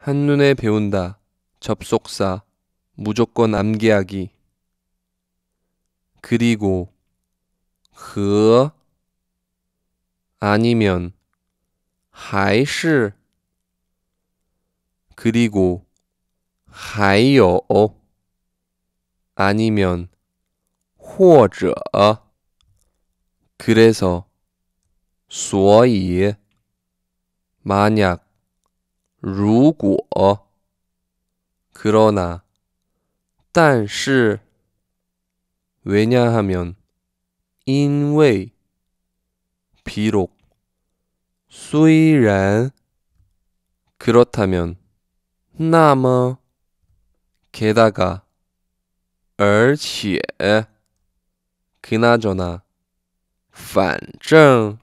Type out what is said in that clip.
한눈에 배운다. 접속사. 무조건 암기하기. 그리고 그 아니면 还是 그리고 还有 아니면 或者 그래서 所以 만약 如果 그러나 但是 왜냐하면 因为 비록 虽然 그렇다면 那么 게다가 而且 그나저나 反正